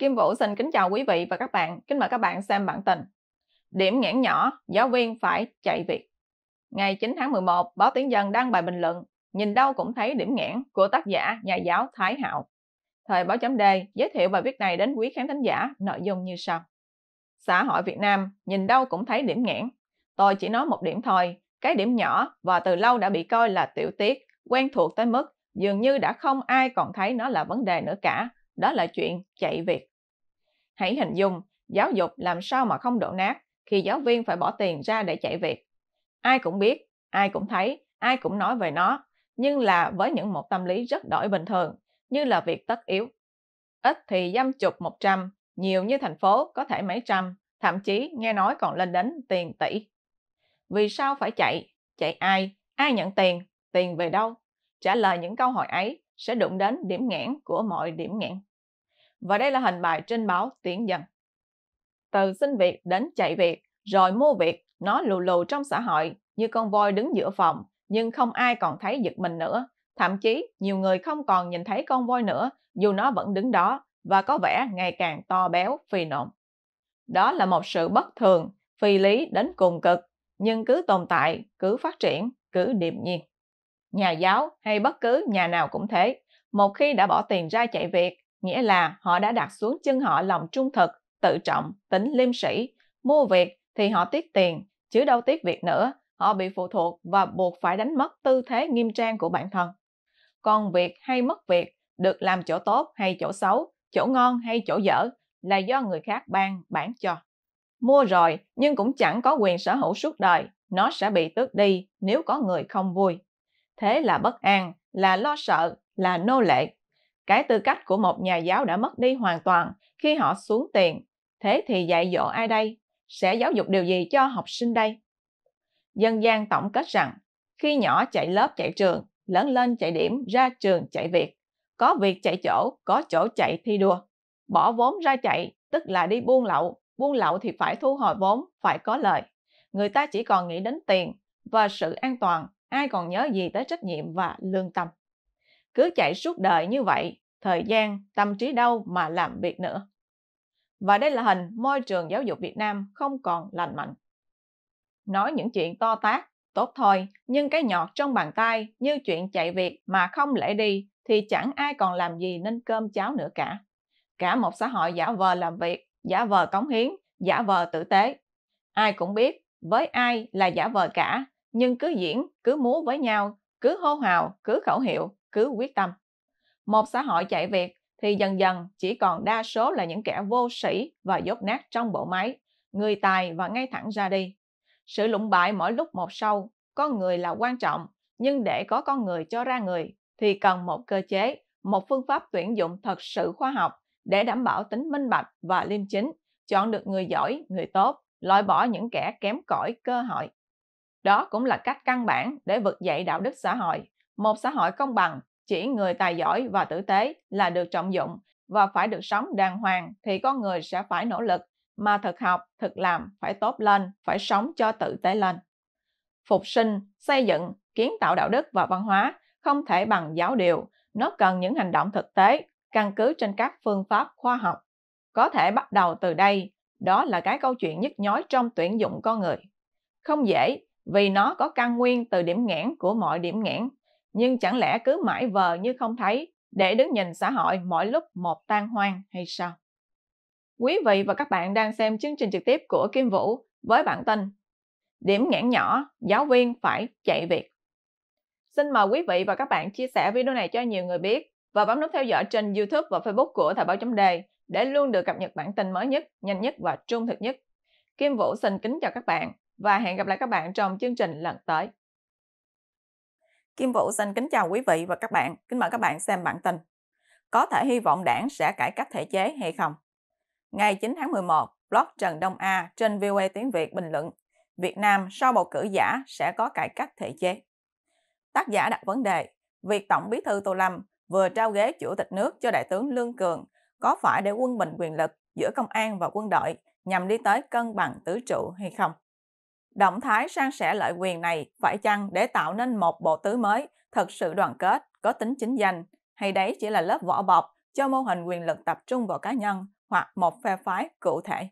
Kim Vũ xin kính chào quý vị và các bạn. Kính mời các bạn xem bản tin. Điểm nghẽn nhỏ, giáo viên phải chạy việc. Ngày 9 tháng 11, báo Tiếng Dân đăng bài bình luận Nhìn đâu cũng thấy điểm nghẽn của tác giả nhà giáo Thái Hạo. Thời báo chấm đề giới thiệu bài viết này đến quý khán thính giả nội dung như sau. Xã hội Việt Nam nhìn đâu cũng thấy điểm nghẽn. Tôi chỉ nói một điểm thôi, cái điểm nhỏ và từ lâu đã bị coi là tiểu tiết, quen thuộc tới mức dường như đã không ai còn thấy nó là vấn đề nữa cả. Đó là chuyện chạy việc. Hãy hình dung, giáo dục làm sao mà không đổ nát khi giáo viên phải bỏ tiền ra để chạy việc. Ai cũng biết, ai cũng thấy, ai cũng nói về nó, nhưng là với những một tâm lý rất đổi bình thường, như là việc tất yếu. Ít thì dăm chục một trăm, nhiều như thành phố có thể mấy trăm, thậm chí nghe nói còn lên đến tiền tỷ. Vì sao phải chạy? Chạy ai? Ai nhận tiền? Tiền về đâu? Trả lời những câu hỏi ấy sẽ đụng đến điểm nghẽn của mọi điểm nghẽn và đây là hình bài trên báo Tiếng Dân. Từ xin việc đến chạy việc, rồi mua việc, nó lù lù trong xã hội như con voi đứng giữa phòng, nhưng không ai còn thấy giật mình nữa. Thậm chí, nhiều người không còn nhìn thấy con voi nữa, dù nó vẫn đứng đó và có vẻ ngày càng to béo, phì nộm. Đó là một sự bất thường, phi lý đến cùng cực, nhưng cứ tồn tại, cứ phát triển, cứ điềm nhiên. Nhà giáo hay bất cứ nhà nào cũng thế, một khi đã bỏ tiền ra chạy việc nghĩa là họ đã đặt xuống chân họ lòng trung thực, tự trọng, tính liêm sĩ. Mua việc thì họ tiếc tiền, chứ đâu tiếc việc nữa. Họ bị phụ thuộc và buộc phải đánh mất tư thế nghiêm trang của bản thân. Còn việc hay mất việc, được làm chỗ tốt hay chỗ xấu, chỗ ngon hay chỗ dở là do người khác ban bán cho. Mua rồi nhưng cũng chẳng có quyền sở hữu suốt đời, nó sẽ bị tước đi nếu có người không vui. Thế là bất an, là lo sợ, là nô lệ. Cái tư cách của một nhà giáo đã mất đi hoàn toàn khi họ xuống tiền. Thế thì dạy dỗ ai đây? Sẽ giáo dục điều gì cho học sinh đây? Dân gian tổng kết rằng, khi nhỏ chạy lớp chạy trường, lớn lên chạy điểm, ra trường chạy việc. Có việc chạy chỗ, có chỗ chạy thi đua. Bỏ vốn ra chạy, tức là đi buôn lậu. Buôn lậu thì phải thu hồi vốn, phải có lợi. Người ta chỉ còn nghĩ đến tiền và sự an toàn, ai còn nhớ gì tới trách nhiệm và lương tâm. Cứ chạy suốt đời như vậy, thời gian, tâm trí đâu mà làm việc nữa. Và đây là hình môi trường giáo dục Việt Nam không còn lành mạnh. Nói những chuyện to tác, tốt thôi, nhưng cái nhọt trong bàn tay như chuyện chạy việc mà không lễ đi thì chẳng ai còn làm gì nên cơm cháo nữa cả. Cả một xã hội giả vờ làm việc, giả vờ cống hiến, giả vờ tử tế. Ai cũng biết, với ai là giả vờ cả, nhưng cứ diễn, cứ múa với nhau, cứ hô hào, cứ khẩu hiệu, cứ quyết tâm. Một xã hội chạy việc thì dần dần chỉ còn đa số là những kẻ vô sĩ và dốt nát trong bộ máy, người tài và ngay thẳng ra đi. Sự lụng bại mỗi lúc một sâu, con người là quan trọng, nhưng để có con người cho ra người thì cần một cơ chế, một phương pháp tuyển dụng thật sự khoa học để đảm bảo tính minh bạch và liêm chính, chọn được người giỏi, người tốt, loại bỏ những kẻ kém cỏi cơ hội. Đó cũng là cách căn bản để vực dậy đạo đức xã hội, một xã hội công bằng, chỉ người tài giỏi và tử tế là được trọng dụng và phải được sống đàng hoàng thì con người sẽ phải nỗ lực mà thực học, thực làm phải tốt lên, phải sống cho tử tế lên. Phục sinh, xây dựng, kiến tạo đạo đức và văn hóa không thể bằng giáo điều, nó cần những hành động thực tế căn cứ trên các phương pháp khoa học. Có thể bắt đầu từ đây, đó là cái câu chuyện nhức nhói trong tuyển dụng con người. Không dễ, vì nó có căn nguyên từ điểm nghẽn của mọi điểm nghẽn nhưng chẳng lẽ cứ mãi vờ như không thấy để đứng nhìn xã hội mỗi lúc một tan hoang hay sao? Quý vị và các bạn đang xem chương trình trực tiếp của Kim Vũ với bản tin Điểm nghẽn nhỏ, giáo viên phải chạy việc. Xin mời quý vị và các bạn chia sẻ video này cho nhiều người biết và bấm nút theo dõi trên YouTube và Facebook của Thời báo chấm đề để luôn được cập nhật bản tin mới nhất, nhanh nhất và trung thực nhất. Kim Vũ xin kính chào các bạn và hẹn gặp lại các bạn trong chương trình lần tới. Kim Vũ xin kính chào quý vị và các bạn. Kính mời các bạn xem bản tin. Có thể hy vọng đảng sẽ cải cách thể chế hay không? Ngày 9 tháng 11, blog Trần Đông A trên VOA Tiếng Việt bình luận Việt Nam sau bầu cử giả sẽ có cải cách thể chế. Tác giả đặt vấn đề, việc Tổng bí thư Tô Lâm vừa trao ghế chủ tịch nước cho Đại tướng Lương Cường có phải để quân bình quyền lực giữa công an và quân đội nhằm đi tới cân bằng tứ trụ hay không? Động thái sang sẻ lợi quyền này phải chăng để tạo nên một bộ tứ mới thật sự đoàn kết, có tính chính danh, hay đấy chỉ là lớp vỏ bọc cho mô hình quyền lực tập trung vào cá nhân hoặc một phe phái cụ thể?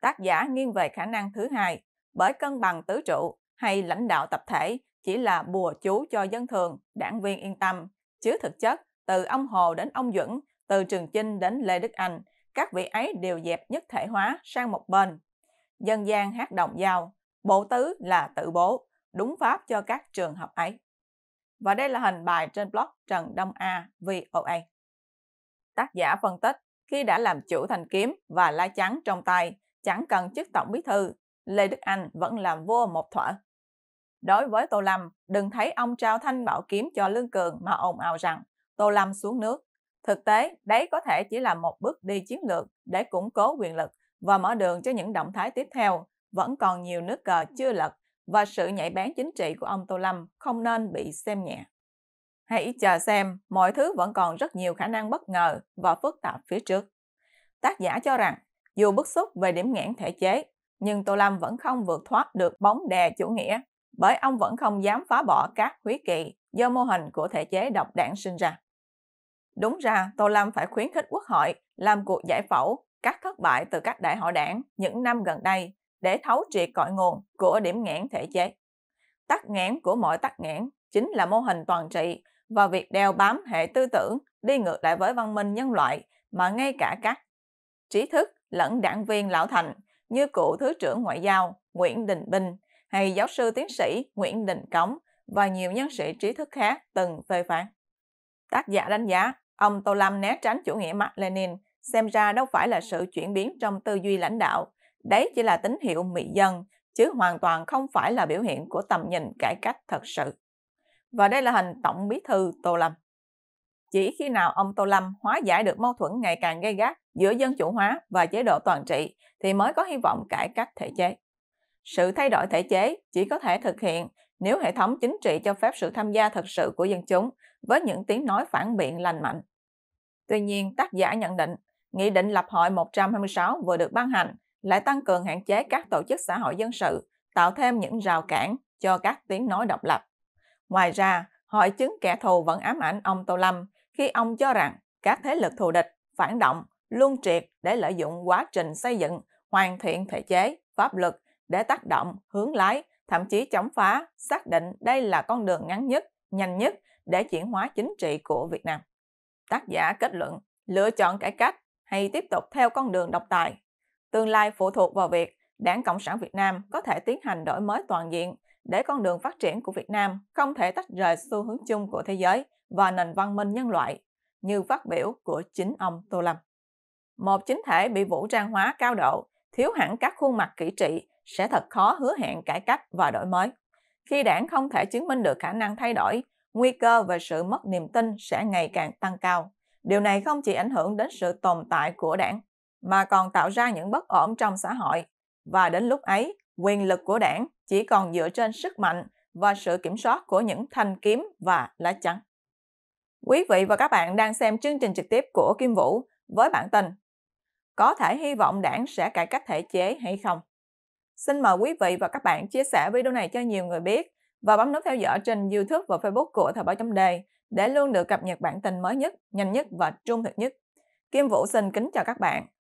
Tác giả nghiêng về khả năng thứ hai, bởi cân bằng tứ trụ hay lãnh đạo tập thể chỉ là bùa chú cho dân thường, đảng viên yên tâm, chứ thực chất từ ông Hồ đến ông Duẩn, từ Trường Chinh đến Lê Đức Anh, các vị ấy đều dẹp nhất thể hóa sang một bên. Dân gian hát đồng dao, Bộ tứ là tự bố, đúng pháp cho các trường hợp ấy. Và đây là hình bài trên blog Trần Đông A VOA. Tác giả phân tích, khi đã làm chủ thành kiếm và lá trắng trong tay, chẳng cần chức tổng bí thư, Lê Đức Anh vẫn làm vua một thỏa. Đối với Tô Lâm, đừng thấy ông trao thanh bảo kiếm cho Lương Cường mà ồn ào rằng Tô Lâm xuống nước. Thực tế, đấy có thể chỉ là một bước đi chiến lược để củng cố quyền lực và mở đường cho những động thái tiếp theo vẫn còn nhiều nước cờ chưa lật và sự nhảy bán chính trị của ông Tô Lâm không nên bị xem nhẹ. Hãy chờ xem, mọi thứ vẫn còn rất nhiều khả năng bất ngờ và phức tạp phía trước. Tác giả cho rằng, dù bức xúc về điểm nghẽn thể chế, nhưng Tô Lâm vẫn không vượt thoát được bóng đè chủ nghĩa, bởi ông vẫn không dám phá bỏ các húy kỳ do mô hình của thể chế độc đảng sinh ra. Đúng ra, Tô Lâm phải khuyến khích quốc hội làm cuộc giải phẫu các thất bại từ các đại hội đảng những năm gần đây để thấu triệt cội nguồn của điểm nghẽn thể chế. Tắc nghẽn của mọi tắc nghẽn chính là mô hình toàn trị và việc đeo bám hệ tư tưởng đi ngược lại với văn minh nhân loại mà ngay cả các trí thức lẫn đảng viên lão thành như cựu Thứ trưởng Ngoại giao Nguyễn Đình Bình hay giáo sư tiến sĩ Nguyễn Đình Cống và nhiều nhân sĩ trí thức khác từng phê phán. Tác giả đánh giá, ông Tô Lâm né tránh chủ nghĩa Mác Lenin xem ra đâu phải là sự chuyển biến trong tư duy lãnh đạo Đấy chỉ là tín hiệu mị dân, chứ hoàn toàn không phải là biểu hiện của tầm nhìn cải cách thật sự. Và đây là hình Tổng Bí thư Tô Lâm. Chỉ khi nào ông Tô Lâm hóa giải được mâu thuẫn ngày càng gây gắt giữa dân chủ hóa và chế độ toàn trị thì mới có hy vọng cải cách thể chế. Sự thay đổi thể chế chỉ có thể thực hiện nếu hệ thống chính trị cho phép sự tham gia thật sự của dân chúng với những tiếng nói phản biện lành mạnh. Tuy nhiên, tác giả nhận định, Nghị định lập hội 126 vừa được ban hành lại tăng cường hạn chế các tổ chức xã hội dân sự, tạo thêm những rào cản cho các tiếng nói độc lập. Ngoài ra, hội chứng kẻ thù vẫn ám ảnh ông Tô Lâm khi ông cho rằng các thế lực thù địch, phản động luôn triệt để lợi dụng quá trình xây dựng, hoàn thiện thể chế, pháp luật để tác động, hướng lái, thậm chí chống phá, xác định đây là con đường ngắn nhất, nhanh nhất để chuyển hóa chính trị của Việt Nam. Tác giả kết luận, lựa chọn cải cách hay tiếp tục theo con đường độc tài Tương lai phụ thuộc vào việc Đảng Cộng sản Việt Nam có thể tiến hành đổi mới toàn diện để con đường phát triển của Việt Nam không thể tách rời xu hướng chung của thế giới và nền văn minh nhân loại, như phát biểu của chính ông Tô Lâm. Một chính thể bị vũ trang hóa cao độ, thiếu hẳn các khuôn mặt kỹ trị sẽ thật khó hứa hẹn cải cách và đổi mới. Khi đảng không thể chứng minh được khả năng thay đổi, nguy cơ về sự mất niềm tin sẽ ngày càng tăng cao. Điều này không chỉ ảnh hưởng đến sự tồn tại của đảng mà còn tạo ra những bất ổn trong xã hội và đến lúc ấy quyền lực của đảng chỉ còn dựa trên sức mạnh và sự kiểm soát của những thanh kiếm và lá chắn. Quý vị và các bạn đang xem chương trình trực tiếp của Kim Vũ với bản tin Có thể hy vọng đảng sẽ cải cách thể chế hay không? Xin mời quý vị và các bạn chia sẻ video này cho nhiều người biết và bấm nút theo dõi trên YouTube và Facebook của Thời báo chấm đề để luôn được cập nhật bản tin mới nhất, nhanh nhất và trung thực nhất. Kim Vũ xin kính chào các bạn